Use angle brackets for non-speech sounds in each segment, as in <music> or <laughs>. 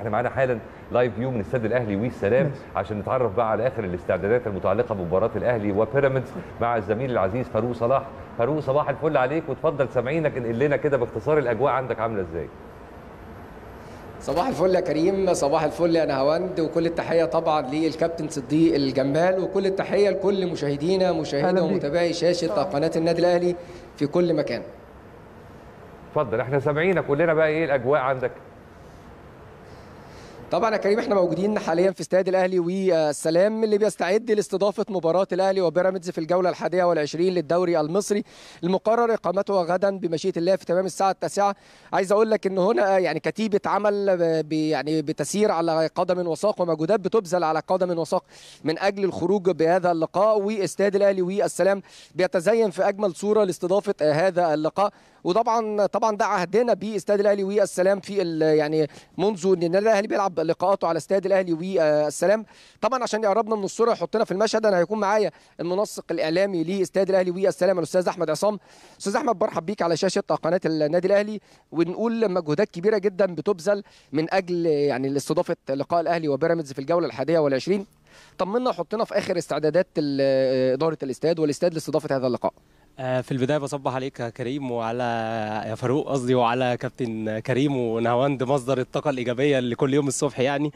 احنا معانا حالا لايف فيو من استاد الاهلي والسلام عشان نتعرف بقى على اخر الاستعدادات المتعلقه بمباراه الاهلي وبيراميدز مع الزميل العزيز فاروق صلاح فاروق صباح الفل عليك وتفضل سامعينك انقل لنا كده باختصار الاجواء عندك عامله ازاي صباح الفل يا كريم صباح الفل يا نهاوند وكل التحيه طبعا للكابتن صديق الجمال وكل التحيه لكل مشاهدينا مشاهدة ومتابعي شاشه آه. قناه النادي الاهلي في كل مكان اتفضل احنا سامعينك قول لنا بقى ايه الاجواء عندك طبعا يا كريم احنا موجودين حاليا في استاد الاهلي والسلام اللي بيستعد لاستضافه مباراه الاهلي وبيراميدز في الجوله الحادية والعشرين للدوري المصري المقرر اقامته غدا بمشيئه الله في تمام الساعه التاسعة عايز اقول لك ان هنا آه، يعني كتيبه عمل آه، يعني بتسير على قدم وساق ومجهودات بتبذل على قدم وساق من اجل الخروج بهذا اللقاء واستاد الاهلي والسلام بيتزين في اجمل صوره لاستضافه آه، هذا اللقاء وطبعا طبعا ده عهدنا باستاد الاهلي والسلام في يعني منذ ان النادي الاهلي بيلعب لقاءاته على استاد الاهلي والسلام طبعا عشان يقربنا من الصوره يحطنا في المشهد انا هيكون معايا المنسق الاعلامي لاستاد الاهلي والسلام الاستاذ احمد عصام استاذ احمد برحب بيك على شاشه قناه النادي الاهلي ونقول مجهودات كبيره جدا بتبذل من اجل يعني استضافه لقاء الاهلي وبيراميدز في الجوله الحادية والعشرين طمنا حطنا في اخر استعدادات اداره الاستاد والاستاد لاستضافه هذا اللقاء آه، في البدايه بصبح عليك يا كريم وعلى يا فاروق قصدي وعلى كابتن كريم ونهاوند مصدر الطاقه الايجابيه اللي كل يوم الصبح يعني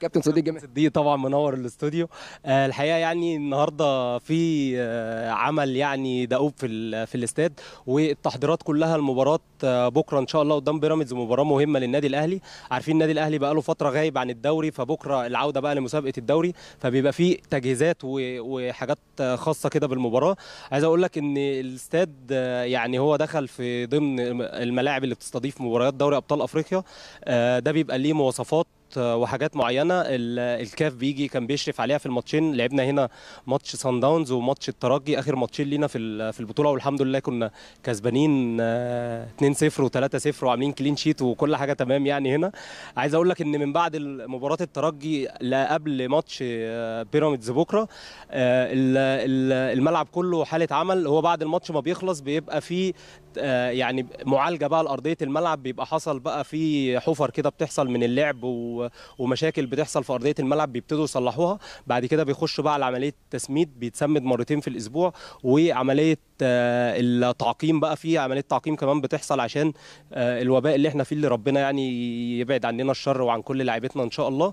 كابتن صديق جميل <laughs> صديق طبعا منور الاستوديو آه، الحقيقه يعني النهارده في آه، عمل يعني دؤوب في في الاستاد والتحضيرات كلها لمباراه بكره ان شاء الله قدام بيراميدز مباراه مهمه للنادي الاهلي عارفين النادي الاهلي بقى له فتره غايب عن الدوري فبكره العوده بقى لمسابقه الدوري فبيبقى فيه تجهيزات وحاجات خاصه كده بالمباراه عايز اقول لك لك ان الاستاد يعني هو دخل في ضمن الملاعب اللي بتستضيف مباريات دوري ابطال افريقيا آه، ده بيبقى ليه مواصفات وحاجات معينه الكاف بيجي كان بيشرف عليها في الماتشين لعبنا هنا ماتش سان داونز وماتش الترجي اخر ماتشين لينا في في البطوله والحمد لله كنا كسبانين 2-0 آه، و3-0 وعاملين كلين شيت وكل حاجه تمام يعني هنا عايز اقول لك ان من بعد مباراه الترجي قبل ماتش آه، بيراميدز بكره آه، الملعب كله حاله عمل هو بعد الماتش ما بيخلص بيبقى فيه آه، يعني معالجه بقى لارضيه الملعب بيبقى حصل بقى في حفر كده بتحصل من اللعب ومشاكل بتحصل في ارضيه الملعب بيبتدوا يصلحوها بعد كده بيخشوا بقى على عمليه تسميد بيتسمد مرتين في الاسبوع وعمليه آه، التعقيم بقى في عمليه تعقيم كمان بتحصل عشان آه، الوباء اللي احنا فيه اللي ربنا يعني يبعد عننا الشر وعن كل لاعبتنا ان شاء الله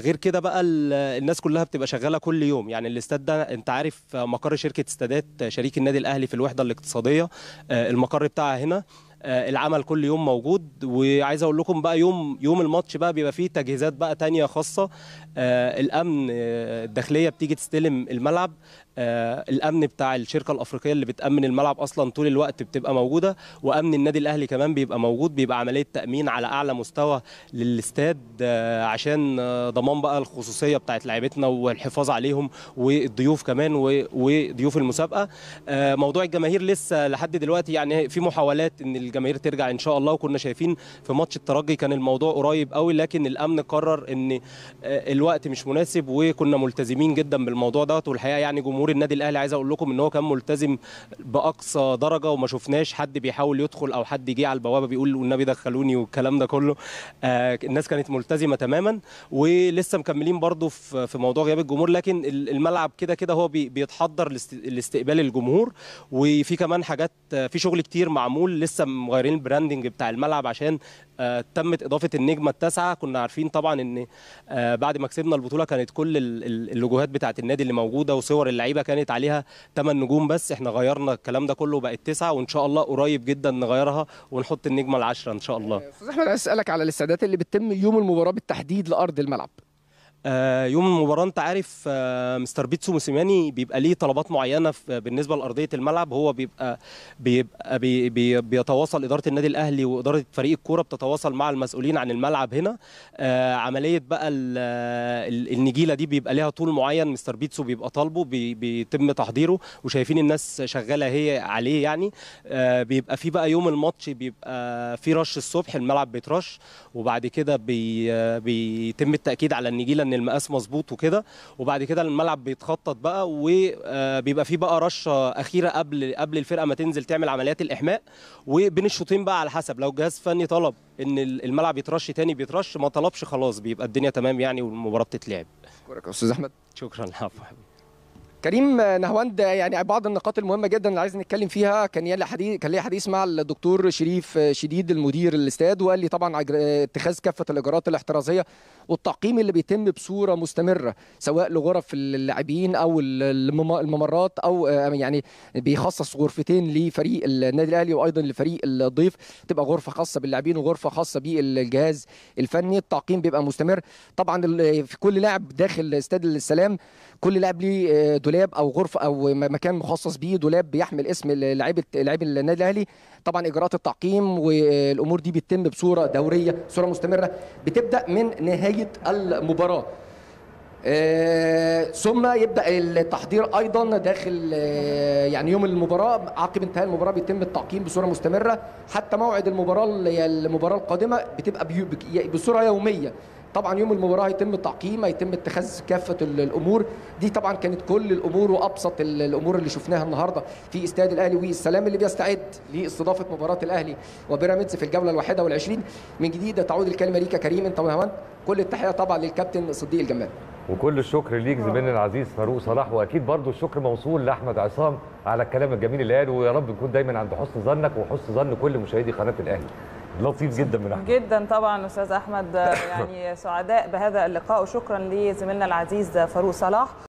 غير كده بقى الناس كلها بتبقى شغاله كل يوم يعني الاستاد ده انت عارف مقر شركه استادات شريك النادي الاهلي في الوحده الاقتصاديه آه، المقر بتاعها هنا آه، العمل كل يوم موجود وعايز اقول لكم بقى يوم يوم الماتش بقى بيبقى فيه تجهيزات بقى تانية خاصه آه، الامن آه، الداخليه بتيجي تستلم الملعب الامن بتاع الشركه الافريقيه اللي بتامن الملعب اصلا طول الوقت بتبقى موجوده وامن النادي الاهلي كمان بيبقى موجود بيبقى عمليه تامين على اعلى مستوى للاستاد عشان ضمان بقى الخصوصيه بتاعت لعيبتنا والحفاظ عليهم والضيوف كمان وضيوف المسابقه موضوع الجماهير لسه لحد دلوقتي يعني في محاولات ان الجماهير ترجع ان شاء الله وكنا شايفين في ماتش الترجي كان الموضوع قريب قوي لكن الامن قرر ان آه، الوقت مش مناسب وكنا ملتزمين جدا بالموضوع دوت والحقيقه يعني جمهور النادي الاهلي عايز اقول لكم ان هو كان ملتزم باقصى درجه وما شفناش حد بيحاول يدخل او حد جه على البوابه بيقول والنبي دخلوني والكلام ده كله آه، الناس كانت ملتزمه تماما ولسه مكملين برضو في موضوع غياب الجمهور لكن الملعب كده كده هو بيتحضر لاستقبال الجمهور وفي كمان حاجات في شغل كتير معمول لسه مغيرين البراندنج بتاع الملعب عشان آه، تمت اضافه النجمه التاسعه كنا عارفين طبعا ان آه، بعد ما كسبنا البطوله كانت كل اللوجوهات بتاعه النادي اللي موجوده وصور اللعيبه كانت عليها 8 نجوم بس احنا غيرنا الكلام ده كله بقت تسعه وان شاء الله قريب جدا نغيرها ونحط النجمه العشره ان شاء الله استاذ احمد عايز اسالك على الاستعدادات اللي بتتم يوم المباراه بالتحديد لارض الملعب آه، يوم المباراه انت عارف آه، مستر بيتسو موسيماني بيبقى ليه طلبات معينه بالنسبه لارضيه الملعب هو بيبقى بيبقى بي بي بيتواصل اداره النادي الاهلي واداره فريق الكوره بتتواصل مع المسؤولين عن الملعب هنا آه، عمليه بقى النجيله دي بيبقى ليها طول معين مستر بيتسو بيبقى طالبه بيتم تحضيره وشايفين الناس شغاله هي عليه يعني بيبقى في بقى يوم الماتش بيبقى في رش الصبح الملعب بيترش وبعد كده بيتم التاكيد على النجيله ان المقاس مظبوط وكده وبعد كده الملعب بيتخطط بقى وبيبقى آه، فيه بقى رشه اخيره قبل قبل الفرقه ما تنزل تعمل عمليات الاحماء وبين الشوطين بقى على حسب لو الجهاز الفني طلب ان الملعب يترش تاني بيترش ما طلبش خلاص بيبقى الدنيا تمام يعني والمباراه بتتلعب. كورك استاذ احمد. شكرا لحضرتك. <laughs> كريم نهواند يعني بعض النقاط المهمه جدا اللي عايز نتكلم فيها كان ليا حديث كان ليا حديث مع الدكتور شريف شديد المدير الاستاد وقال لي طبعا اتخاذ كافه الاجراءات الاحترازيه والتعقيم اللي بيتم بصوره مستمره سواء لغرف اللاعبين او الممرات او آه، يعني بيخصص غرفتين لفريق النادي الاهلي وايضا لفريق الضيف تبقى غرفه خاصه باللاعبين وغرفه خاصه بالجهاز الفني التعقيم بيبقى مستمر طبعا في كل لاعب داخل استاد السلام كل لاعب ليه آه، دولاب او غرفه او مكان مخصص بيه دولاب بيحمل اسم لعيبه لعيب النادي الاهلي طبعا اجراءات التعقيم والامور دي بتتم بصوره دوريه بصوره مستمره بتبدا من نهايه المباراه آه، ثم يبدا التحضير ايضا داخل آه، يعني يوم المباراه عقب انتهاء المباراه بيتم التعقيم بصوره مستمره حتى موعد المباراه المباراه القادمه بتبقى بصوره يوميه طبعا يوم المباراه هيتم التعقيم هيتم اتخاذ كافه الامور دي طبعا كانت كل الامور وابسط الامور اللي شفناها النهارده في استاد الاهلي والسلام اللي بيستعد لاستضافه مباراه الاهلي وبيراميدز في الجوله الواحده والعشرين من جديد تعود الكلمه ليك كريم انت وهمان كل التحيه طبعا للكابتن صديق الجمال وكل الشكر ليك آه. زميلنا العزيز فاروق صلاح واكيد برضو الشكر موصول لاحمد عصام على الكلام الجميل اللي قاله ويا رب نكون دايما عند حسن ظنك وحسن ظن كل مشاهدي قناه الاهلي لطيف جدا من احمد جدا طبعا استاذ احمد <laughs> يعني سعداء بهذا اللقاء وشكرا لزميلنا العزيز فاروق صلاح